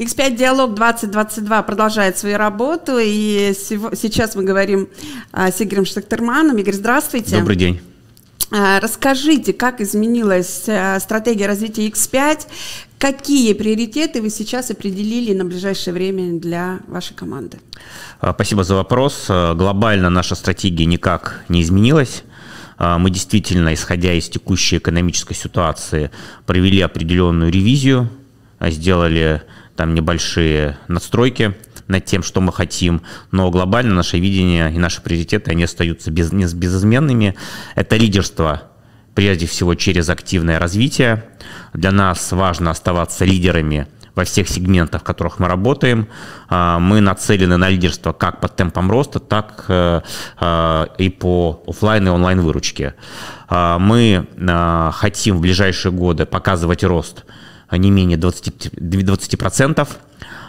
X5 Диалог 2022 продолжает свою работу, и сего, сейчас мы говорим а, с Игорем Штектерманом. Игорь, здравствуйте. Добрый день. А, расскажите, как изменилась а, стратегия развития X5, Какие приоритеты вы сейчас определили на ближайшее время для вашей команды? А, спасибо за вопрос. Глобально наша стратегия никак не изменилась. Мы действительно, исходя из текущей экономической ситуации, провели определенную ревизию, сделали там небольшие надстройки над тем, что мы хотим, но глобально наше видение и наши приоритеты, они остаются без, не, безызменными. Это лидерство прежде всего через активное развитие. Для нас важно оставаться лидерами во всех сегментах, в которых мы работаем. А, мы нацелены на лидерство как по темпам роста, так э, э, и по офлайн и онлайн выручке. А, мы а, хотим в ближайшие годы показывать рост – а не менее 20%, 20%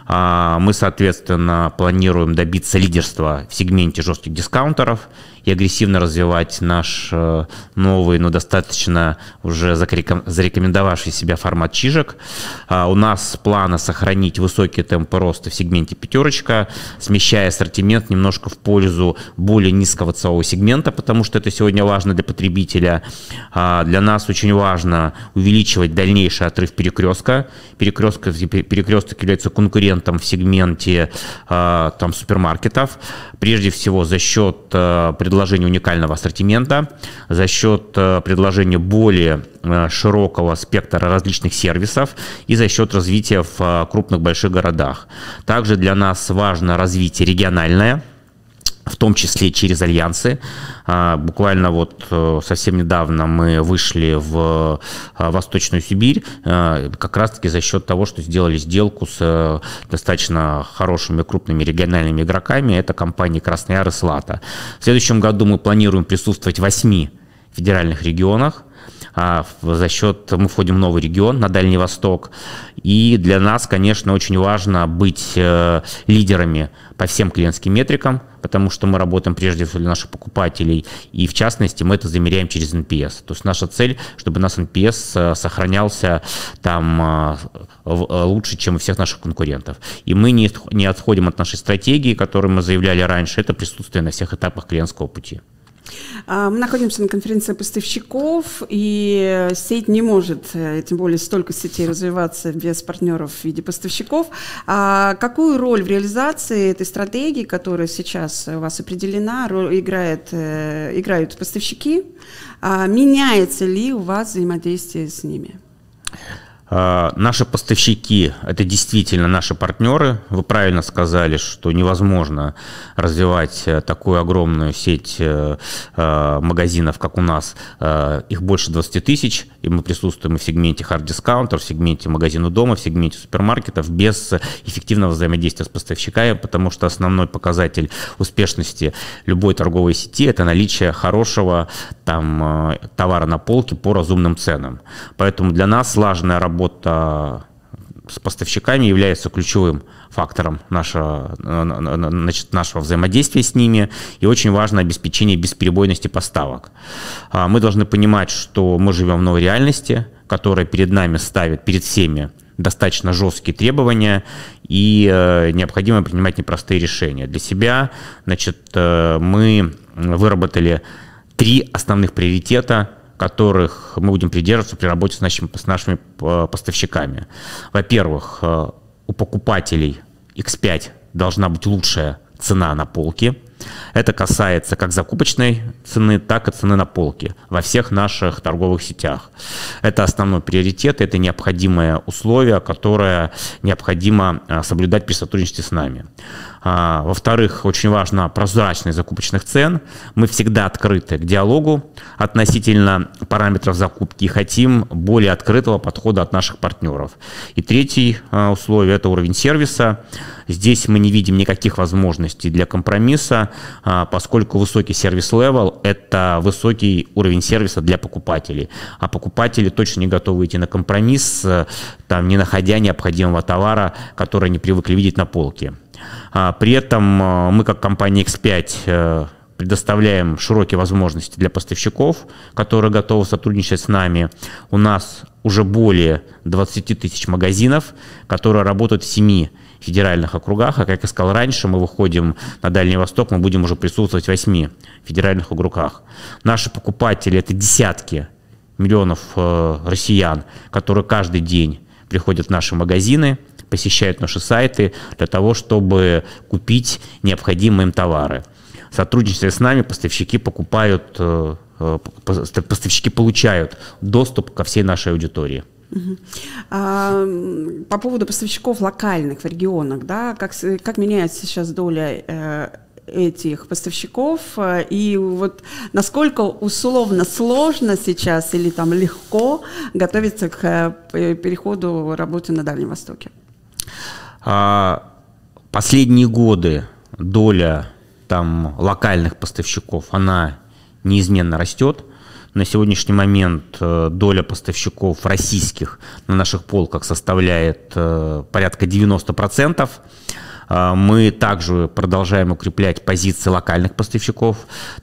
а, мы, соответственно, планируем добиться лидерства в сегменте жестких дискаунтеров и агрессивно развивать наш э, новый, но достаточно уже зарекомендовавший себя формат чижек. А, у нас планы сохранить высокие темпы роста в сегменте пятерочка, смещая ассортимент немножко в пользу более низкого ценового сегмента, потому что это сегодня важно для потребителя. А, для нас очень важно увеличивать дальнейший отрыв перекрестка. Перекресток, перекресток является конкурентом конкурентам в сегменте а, там, супермаркетов, прежде всего за счет а, предложения уникального ассортимента, за счет а, предложения более широкого спектра различных сервисов и за счет развития в крупных больших городах. Также для нас важно развитие региональное, в том числе через альянсы. А, буквально вот э, совсем недавно мы вышли в э, Восточную Сибирь э, как раз-таки за счет того, что сделали сделку с достаточно хорошими крупными региональными игроками. Это компания Краснояр и В следующем году мы планируем присутствовать в восьми федеральных регионах а, за счет мы входим в новый регион, на Дальний Восток. И для нас, конечно, очень важно быть лидерами по всем клиентским метрикам, потому что мы работаем прежде всего для наших покупателей, и в частности мы это замеряем через NPS. То есть наша цель, чтобы у нас NPS э, сохранялся там э, э, лучше, чем у всех наших конкурентов. И мы не, не отходим от нашей стратегии, которую мы заявляли раньше, это присутствие на всех этапах клиентского пути. А, мы находимся на конференции поставщиков, и сеть не может, э, тем более столько сетей развиваться без партнеров в виде поставщиков. А какую роль в реализации этой стратегии, которая сейчас у вас определена, играет, э, играют поставщики? А меняется ли у вас взаимодействие с ними? А, наши поставщики – это действительно наши партнеры. Вы правильно сказали, что невозможно развивать э, такую огромную сеть э, э, магазинов, как у нас. Их больше 20 тысяч, и мы присутствуем и в сегменте хард-дискаунтер, в сегменте магазина дома, в сегменте супермаркетов без эффективного взаимодействия с поставщиками, потому что основной показатель успешности любой торговой сети – это наличие хорошего там, товара на полке по разумным ценам. Поэтому для нас слаженная работа работа с поставщиками является ключевым фактором нашего, э, значит, нашего взаимодействия с ними, и очень важно обеспечение бесперебойности поставок. А, мы должны понимать, что мы живем в новой реальности, которая перед нами ставит, перед всеми достаточно жесткие требования, и э, необходимо принимать непростые решения. Для себя значит, э, мы выработали три основных приоритета – которых мы будем придерживаться при работе с нашими, с нашими э, поставщиками. Во-первых, э, у покупателей X5 должна быть лучшая цена на полке. Это касается как закупочной цены, так и цены на полке во всех наших торговых сетях. Это основной приоритет, это необходимое условие, которое необходимо э, соблюдать при сотрудничестве с нами. А, во-вторых, очень важно прозрачность закупочных цен. Мы всегда открыты к диалогу относительно параметров закупки и хотим более открытого подхода от наших партнеров. И третий а, условие – это уровень сервиса. Здесь мы не видим никаких возможностей для компромисса, а, поскольку высокий сервис-левел – это высокий уровень сервиса для покупателей. А покупатели точно не готовы идти на компромисс, э, там, не находя необходимого товара, который они привыкли видеть на полке. А при этом а, мы как компания X5 э, предоставляем широкие возможности для поставщиков, которые готовы сотрудничать с нами. У нас уже более 20 тысяч магазинов, которые работают в семи федеральных округах, а как я сказал раньше, мы выходим на Дальний Восток, мы будем уже присутствовать в восьми федеральных округах. Наши покупатели – это десятки миллионов э, россиян, которые каждый день приходят в наши магазины, посещают наши сайты для того, чтобы купить необходимые им товары. В сотрудничестве с нами поставщики покупают, э, э, поставщики получают доступ ко всей нашей аудитории. А, по поводу поставщиков локальных в регионах, да, как, как меняется сейчас доля э, этих поставщиков, и вот насколько условно сложно сейчас или там легко готовиться к переходу работы на Дальнем Востоке? А, последние годы доля там локальных поставщиков, она неизменно растет. На сегодняшний момент э, доля поставщиков российских на наших полках составляет э, порядка 90%. А, мы также продолжаем укреплять позиции локальных поставщиков.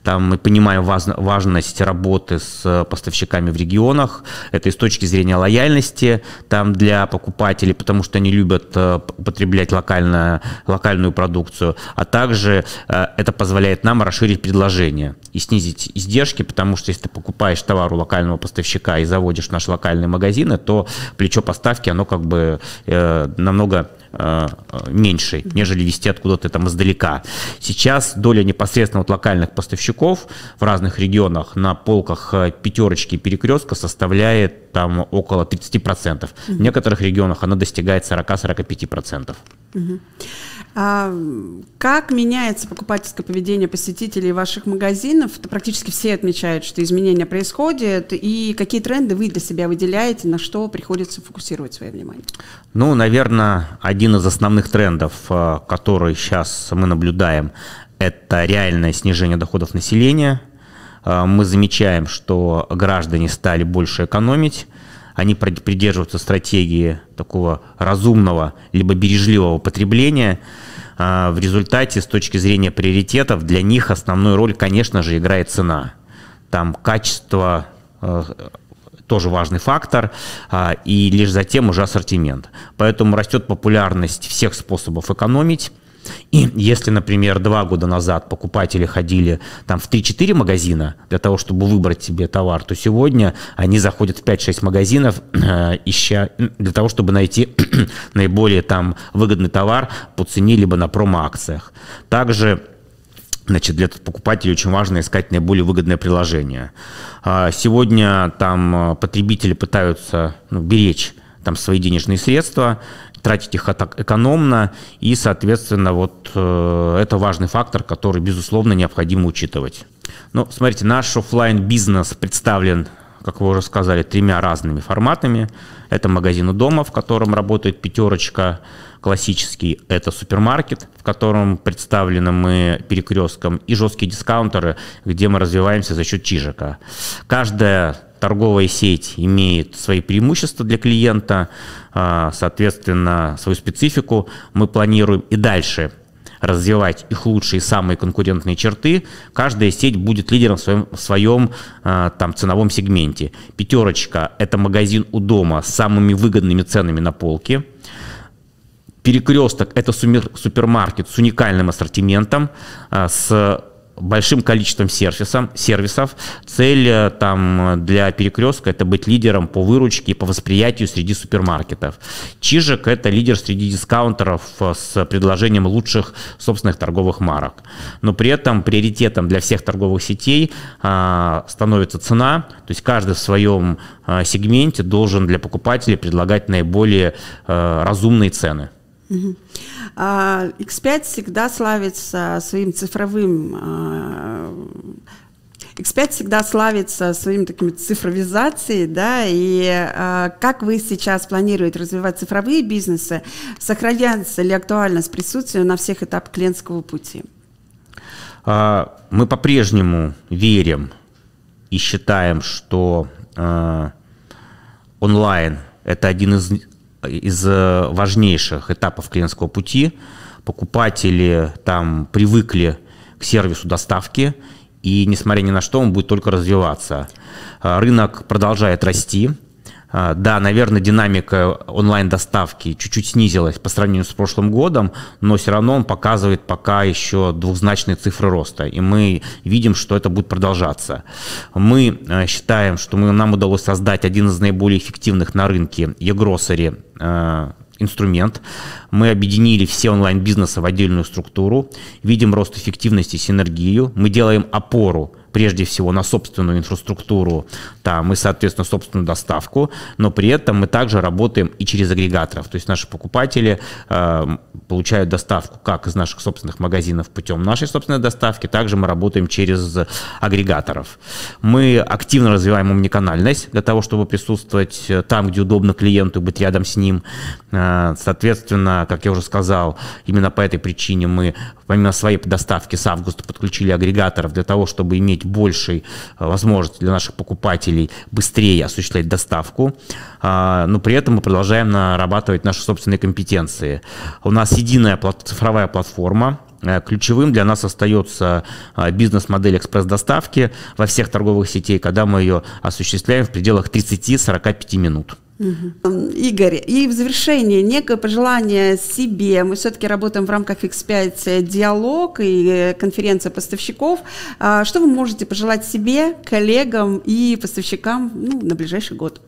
Там мы понимаем важность работы с э, поставщиками в регионах. Это и с точки зрения лояльности там для покупателей, потому что они любят э, потреблять локально, локальную продукцию. А также э, это позволяет нам расширить предложение и снизить издержки, потому что если ты покупаешь товар у локального поставщика и заводишь в наши локальные магазины, то плечо поставки, оно как бы э, намного э, меньше нежели вести откуда-то там издалека. Сейчас доля непосредственно от локальных поставщиков в разных регионах на полках э, пятерочки перекрестка составляет там около 30%. Угу. В некоторых регионах она достигает 40-45%. Угу. А, как меняется покупательское поведение посетителей ваших магазинов? Практически все отмечают, что изменения происходят. И какие тренды вы для себя выделяете, на что приходится фокусировать свое внимание? Ну, наверное, один из основных трендов э, – который сейчас мы наблюдаем, это реальное снижение доходов населения. А, мы замечаем, что граждане стали больше экономить, они придерживаются стратегии такого разумного либо бережливого потребления. А, в результате, с точки зрения приоритетов, для них основную роль, конечно же, играет цена. Там качество а, тоже важный фактор, а, и лишь затем уже ассортимент. Поэтому растет популярность всех способов экономить, и если, например, два года назад покупатели ходили там в 3-4 магазина для того, чтобы выбрать себе товар, то сегодня они заходят в 5-6 магазинов, э, ища, для того, чтобы найти наиболее там выгодный товар по цене либо на промо-акциях. Также Значит, для покупателя очень важно искать наиболее выгодное приложение. А, сегодня там а, потребители пытаются ну, беречь там свои денежные средства, тратить их так экономно, и, соответственно, вот э, это важный фактор, который, безусловно, необходимо учитывать. Ну, смотрите, наш офлайн бизнес представлен как вы уже сказали, тремя разными форматами. Это магазин у дома, в котором работает пятерочка, классический – это супермаркет, в котором представлены мы перекрестком, и жесткие дискаунтеры, где мы развиваемся за счет чижика. Каждая торговая сеть имеет свои преимущества для клиента, а, соответственно, свою специфику. Мы планируем и дальше развивать их лучшие самые конкурентные черты, каждая сеть будет лидером в своем, в своем э, там, ценовом сегменте. Пятерочка – это магазин у дома с самыми выгодными ценами на полке. Перекресток – это супермаркет с уникальным ассортиментом, а, с большим количеством сервисов, сервисов. Цель э, там, для перекрестка – это быть лидером по выручке и по восприятию среди супермаркетов. Чижик – это лидер среди дискаунтеров э, с предложением лучших собственных торговых марок. Но при этом приоритетом для всех торговых сетей а, становится цена, то есть каждый в своем а, сегменте должен для покупателя предлагать наиболее а, разумные цены. X5 а, всегда славится своим цифровым X5 а, всегда славится своими такими цифровизацией, да, и э, как вы сейчас планируете развивать цифровые бизнесы, сохраняется ли актуальность присутствия на всех этапах клиентского пути? Мы по-прежнему верим и считаем, что э, онлайн – это один из из э, важнейших этапов клиентского пути. Покупатели там привыкли к сервису доставки, и несмотря ни на что, он будет только развиваться. Э, рынок продолжает расти, а, да, наверное, динамика онлайн-доставки чуть-чуть снизилась по сравнению с прошлым годом, но все равно он показывает пока еще двухзначные цифры роста, и мы видим, что это будет продолжаться. Мы э, считаем, что мы, нам удалось создать один из наиболее эффективных на рынке e-grocery э, инструмент. Мы объединили все онлайн-бизнесы в отдельную структуру, видим рост эффективности, синергию, мы делаем опору прежде всего на собственную инфраструктуру там, и, соответственно, собственную доставку, но при этом мы также работаем и через агрегаторов. То есть наши покупатели э, получают доставку как из наших собственных магазинов путем нашей собственной доставки, также мы работаем через агрегаторов. Мы активно развиваем умниканальность для того, чтобы присутствовать э, там, где удобно клиенту, быть рядом с ним. Э, соответственно, как я уже сказал, именно по этой причине мы помимо своей доставки с августа подключили агрегаторов для того, чтобы иметь иметь большей э, возможности для наших покупателей быстрее осуществлять доставку, а, но при этом мы продолжаем нарабатывать наши собственные компетенции. У нас единая цифровая платформа, э, Ключевым для нас остается э, бизнес-модель экспресс-доставки во всех торговых сетей, когда мы ее осуществляем в пределах 30-45 минут. Угу. Игорь, и в завершение некое пожелание себе. Мы все-таки работаем в рамках X5 диалог и э, конференция поставщиков. А, что вы можете пожелать себе, коллегам и поставщикам ну, на ближайший год?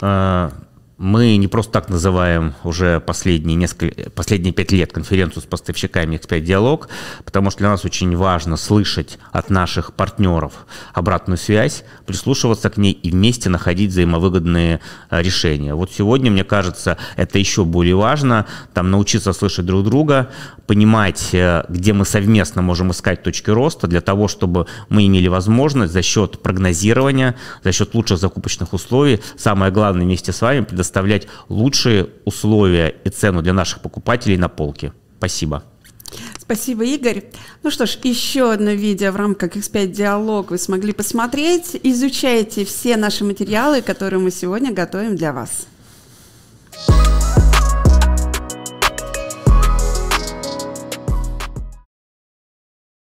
А, мы не просто так называем уже последние, несколько, последние пять лет конференцию с поставщиками X5 «Диалог», потому что для нас очень важно слышать от наших партнеров обратную связь, прислушиваться к ней и вместе находить взаимовыгодные э, решения. Вот сегодня, мне кажется, это еще более важно, там научиться слышать друг друга, понимать, э, где мы совместно можем искать точки роста для того, чтобы мы имели возможность за счет прогнозирования, за счет лучших закупочных условий, самое главное вместе с вами предоставить предоставлять лучшие условия и цену для наших покупателей на полке. Спасибо. Спасибо, Игорь. Ну что ж, еще одно видео в рамках X5 Диалог вы смогли посмотреть. Изучайте все наши материалы, которые мы сегодня готовим для вас.